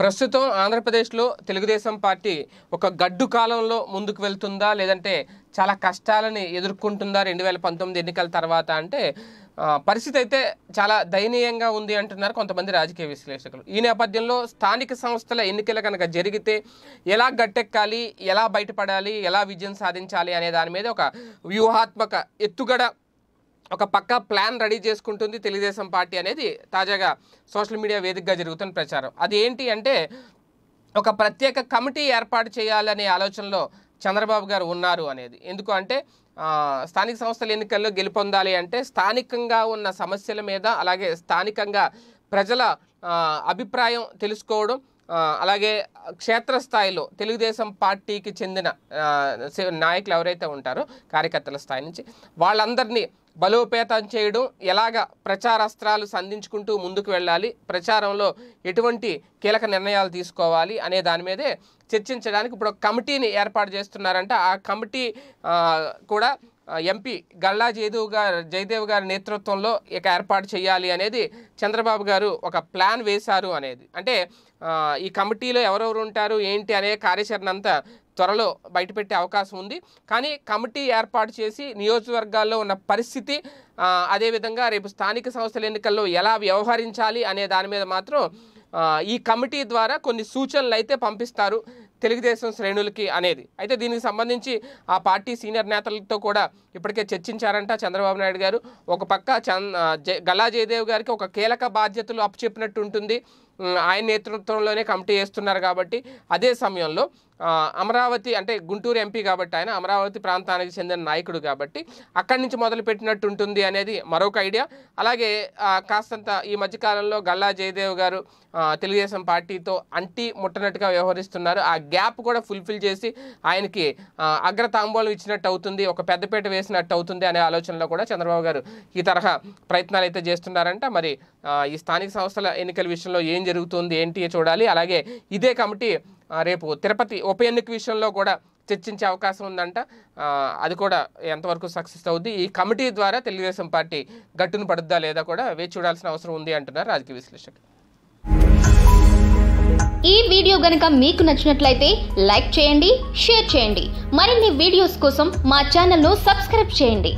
ప్రస్తుతం ఆంధ్రప్రదేశ్లో తెలుగుదేశం పార్టీ ఒక గడ్డు కాలంలో ముందుకు వెళ్తుందా లేదంటే చాలా కష్టాలని ఎదుర్కొంటుందా రెండు వేల పంతొమ్మిది ఎన్నికల తర్వాత అంటే పరిస్థితి అయితే చాలా దయనీయంగా ఉంది అంటున్నారు కొంతమంది రాజకీయ విశ్లేషకులు ఈ నేపథ్యంలో స్థానిక సంస్థల ఎన్నికలు కనుక జరిగితే ఎలా గట్టెక్కాలి ఎలా బయటపడాలి ఎలా విజయం సాధించాలి అనే దాని మీద ఒక వ్యూహాత్మక ఎత్తుగడ ఒక పక్క ప్లాన్ రెడీ చేసుకుంటుంది తెలుగుదేశం పార్టీ అనేది తాజాగా సోషల్ మీడియా వేదికగా జరుగుతున్న ప్రచారం అది ఏంటి అంటే ఒక ప్రత్యేక కమిటీ ఏర్పాటు చేయాలనే ఆలోచనలో చంద్రబాబు గారు ఉన్నారు అనేది ఎందుకు అంటే స్థానిక సంస్థల ఎన్నికల్లో గెలుపొందాలి అంటే స్థానికంగా ఉన్న సమస్యల మీద అలాగే స్థానికంగా ప్రజల అభిప్రాయం తెలుసుకోవడం అలాగే క్షేత్రస్థాయిలో తెలుగుదేశం పార్టీకి చెందిన నాయకులు ఎవరైతే ఉంటారో కార్యకర్తల స్థాయి నుంచి వాళ్ళందరినీ బలోపేతం చేయడం ఎలాగ ప్రచారాస్త్రాలు సంధించుకుంటూ ముందుకు వెళ్ళాలి ప్రచారంలో ఎటువంటి కీలక నిర్ణయాలు తీసుకోవాలి అనే దాని మీదే చర్చించడానికి ఇప్పుడు ఒక కమిటీని ఏర్పాటు చేస్తున్నారంట ఆ కమిటీ కూడా ఎంపీ గల్లా జయదేవ్ గారు జయదేవ్ గారి నేతృత్వంలో ఇక ఏర్పాటు చేయాలి అనేది చంద్రబాబు గారు ఒక ప్లాన్ వేశారు అనేది అంటే ఈ కమిటీలో ఎవరెవరు ఉంటారు ఏంటి అనే కార్యాచరణ అంతా త్వరలో బయటపెట్టే అవకాశం ఉంది కానీ కమిటీ ఏర్పాటు చేసి నియోజకవర్గాల్లో ఉన్న పరిస్థితి అదేవిధంగా రేపు స్థానిక సంస్థల ఎన్నికల్లో ఎలా వ్యవహరించాలి అనే దాని మీద మాత్రం ఈ కమిటీ ద్వారా కొన్ని సూచనలు అయితే పంపిస్తారు తెలుగుదేశం శ్రేణులకి అనేది అయితే దీనికి సంబంధించి ఆ పార్టీ సీనియర్ నేతలతో కూడా ఇప్పటికే చర్చించారంట చంద్రబాబు నాయుడు గారు ఒక పక్క చంద్ గల్లా జయదేవ్ గారికి ఒక కీలక బాధ్యతలు అప్పచెప్పినట్టు ఉంటుంది ఆయన నేతృత్వంలోనే కమిటీ వేస్తున్నారు కాబట్టి అదే సమయంలో అమరావతి అంటే గుంటూరు ఎంపీ కాబట్టి ఆయన అమరావతి ప్రాంతానికి చెందిన నాయకుడు కాబట్టి అక్కడి నుంచి మొదలుపెట్టినట్టు ఉంటుంది అనేది మరొక ఐడియా అలాగే కాస్తంత ఈ మధ్యకాలంలో గల్లా జయదేవ్ గారు తెలుగుదేశం పార్టీతో అంటి ముట్టనట్టుగా వ్యవహరిస్తున్నారు ఆ గ్యాప్ కూడా ఫుల్ఫిల్ చేసి ఆయనకి అగ్రతాంబూలం ఇచ్చినట్టు అవుతుంది ఒక పెద్దపేట వేసినట్టు అవుతుంది అనే ఆలోచనలో కూడా చంద్రబాబు గారు ఈ తరహా ప్రయత్నాలు అయితే చేస్తున్నారంట మరి ఈ స్థానిక సంస్థల ఎన్నికల విషయంలో ఏం జరుగుతుంది ఏంటి చూడాలి అలాగే ఇదే కమిటీ రేపు తిరుపతి ఉప ఎన్నిక విషయంలో కూడా చర్చించే అవకాశం ఉందంట అది కూడా ఎంతవరకు సక్సెస్ అవుద్ది ఈ కమిటీ ద్వారా తెలుగుదేశం పార్టీ గట్టును పడుద్దా లేదా కూడా వేచి చూడాల్సిన అవసరం ఉంది అంటున్నారు రాజకీయ విశ్లేషకులు ఈ వీడియో గనక మీకు నచ్చినట్లయితే లైక్ చేయండి షేర్ చేయండి మరిన్ని వీడియోస్ కోసం మా ఛానల్ను సబ్స్క్రైబ్ చేయండి